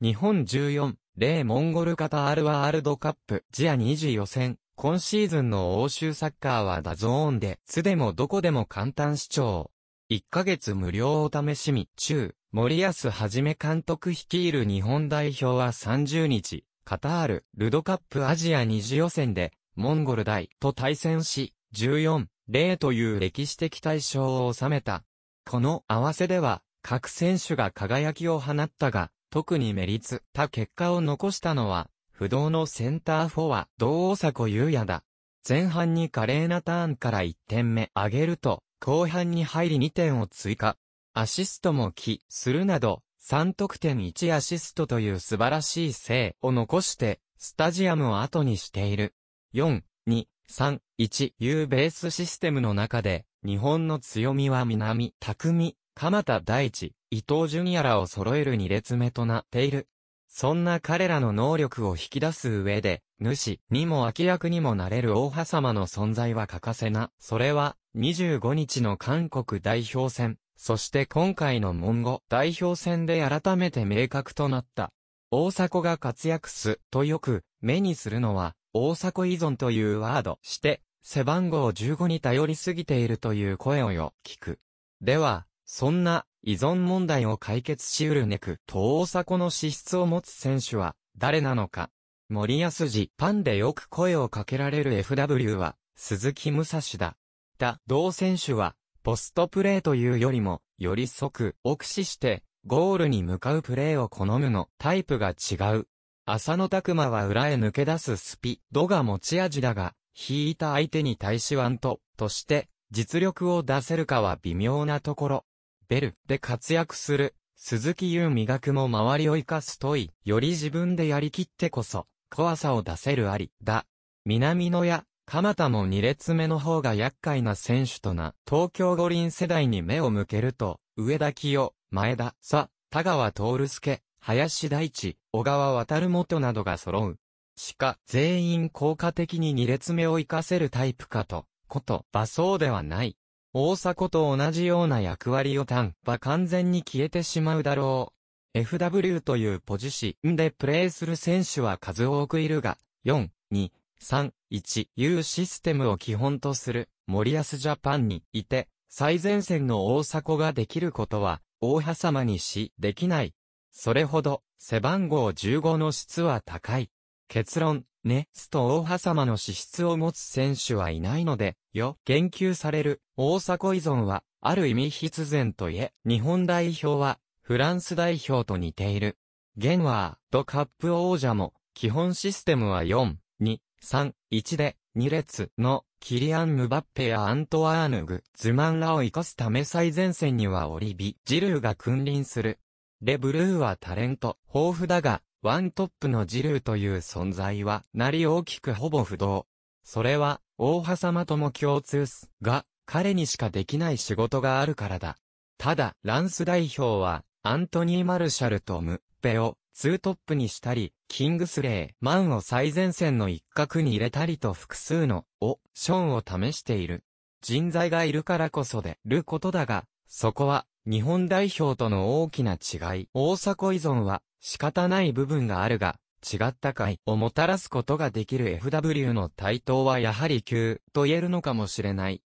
日本14、0モンゴル型ルワールドカップ、ジア2次予選。今シーズンの欧州サッカーはダゾーンで、すでもどこでも簡単視聴。1ヶ月無料お試しみ、中、森安はじめ監督率いる日本代表は30日、カタール、ルドカップアジア2次予選で、モンゴル大と対戦し、14、0という歴史的大賞を収めた。この合わせでは、各選手が輝きを放ったが、特に目立ツ、他結果を残したのは、不動のセンターフォア、同大迫優也だ。前半に華麗なターンから1点目上げると、後半に入り2点を追加。アシストも起するなど、3得点1アシストという素晴らしい性を残して、スタジアムを後にしている。4、2、3、1いうベースシステムの中で、日本の強みは南、匠、鎌田大地、伊藤淳也らを揃える二列目となっている。そんな彼らの能力を引き出す上で、主にも明役にもなれる大葉様の存在は欠かせな。それは、25日の韓国代表戦、そして今回の文語代表戦で改めて明確となった。大迫が活躍す、とよく、目にするのは、大迫依存というワード、して、背番号15に頼りすぎているという声をよ、聞く。では、そんな依存問題を解決しうるネクと大迫の資質を持つ選手は誰なのか。森安次パンでよく声をかけられる FW は鈴木武蔵だ。だ、同選手はポストプレーというよりもより即奥視してゴールに向かうプレーを好むのタイプが違う。浅野拓磨は裏へ抜け出すスピドが持ち味だが、引いた相手に対しワントとして、実力を出せるかは微妙なところ。ベルで活躍する、鈴木優磨くも周りを生かすとい、より自分でやりきってこそ、怖さを出せるあり、だ。南野や、鎌田も2列目の方が厄介な選手とな、東京五輪世代に目を向けると、上田清、前田、さ、田川徹介、林大地、小川渡元などが揃う。しか、全員効果的に2列目を活かせるタイプかと、こと、場そうではない。大迫と同じような役割をうは完全に消えてしまうだろう。FW というポジションでプレーする選手は数多くいるが、4、2、3、1いうシステムを基本とする森保ジャパンにいて、最前線の大迫ができることは、大さまにし、できない。それほど、背番号15の質は高い。結論、ネスト大葉様の資質を持つ選手はいないので、よ、言及される、大迫依存は、ある意味必然といえ、日本代表は、フランス代表と似ている。現は、ドカップ王者も、基本システムは4、2、3、1で、2列の、キリアン・ムバッペやアントワーヌグ、ズマンらを生かすため最前線にはオリビ、ジルーが君臨する。レブルーはタレント、豊富だが、ワントップのジルーという存在は、なり大きくほぼ不動。それは、大葉様とも共通す。が、彼にしかできない仕事があるからだ。ただ、ランス代表は、アントニー・マルシャルとムッペを、ツートップにしたり、キングスレー、マンを最前線の一角に入れたりと複数の、オションを試している。人材がいるからこそでることだが、そこは、日本代表との大きな違い。大迫依存は仕方ない部分があるが、違ったいをもたらすことができる FW の対等はやはり急と言えるのかもしれない。